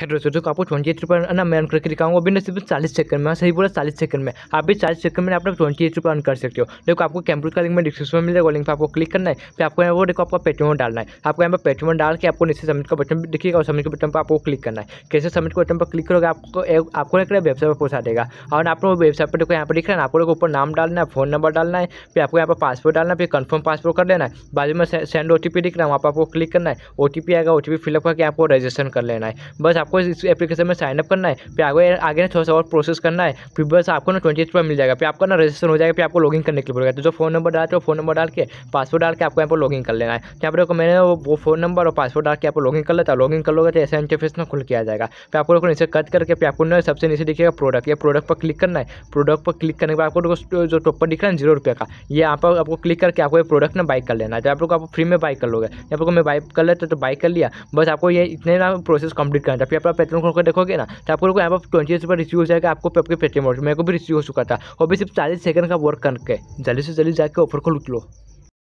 फिर जो आपको ट्वेंटी एट रुपये ना मैं अर्न करके दिखाऊंगा अभी ना सिर्फ चालीस सेकंड में सही बोला चालीस सेकंड में आप भी चालीस सेकंड में आप ट्वेंटी एट रुपये अर्न कर सकते हो देखो आपको कैंप्यूटर का लिंक में डिस्क्रिप्शन में मिलेगा लिंक पर आपको क्लिक करना है फिर आपको वो देखो आपका पेटीएम डालना है आपको यहाँ पर पेटीएम डाल के आपको नीचे सबमिट का बटन दिखेगा और सबमिट के बटन पर आपको क्लिक करना है कैसे सबमिट के बटन पर क्लिक करोगे आपको आपको ना वेबसाइट पर पहुँचा देगा और आपको वेबसाइट पर देखो यहाँ पर दिख रहा है आपको ऊपर नाम डालना है फोन नंबर डालना है फिर आपको यहाँ पर पासवर्ड डालना है फिर कन्फर्म पासवर्ड कर लेना है बाजू में सेंड ओ टी पी दिख रहा है वहाँ पर आपको क्लिक करना है ओ टी पी आएगा ओ टी पी फिलअप करके आपको रजिस्ट्रेशन कर लेना है बस आप आपको इस एप्लीकेशन में साइनअप करना है फिर आगे आगे ना थोड़ा सा और प्रोसेस करना है फिर बस आपको ना ट्वेंटी पर मिल जाएगा फिर आपका ना रजिस्टर हो जाएगा फिर आपको लॉगिन करने के लिए पड़ेगा तो जो फोन नंबर डालते हो फोन नंबर डाल के पासवर्ड डाल के आपको यहाँ पर लॉगिन कर लेना है तो यहाँ पर मैंने वो फोन नंबर और पासवर्ड डाल के आपको लॉगिन कर लेता है लॉगिन कर लोगे तो ऐसा इंटरफेस ना खुल किया जाएगा फिर आपको नीचे कट करके फिर आपको ना सबसे नीचे दिखेगा प्रोडक्ट या प्रोडक्ट पर क्लिक करना है प्रोडक्ट पर क्लिक करने के बाद आपको जो टोपर दिख रहा है जीरो रुपये का ये यहाँ पर आपको क्लिक करके आपको ये प्रोडक्ट ना बाइक कर लेना है तो आप लोग आप फ्री में बाइक कर लोगे आप लोग मैं बाइक कर लेता तो बाइक कर लिया बस आपको ये इतने ना प्रोसेस कंप्लीट करना था तो फिर आप पेट्रोल खोल कर देखोगे ना तो आपको यहाँ पर ट्वेंटी रुपये रिसीव हो जाएगा आपको आपके पेटीएम मेरे को भी रिसीव हो चुका था और भी सिर्फ चालीस सेकंड का वर्क करके जल्दी से जल्दी जाकर ऑफर को लुट लो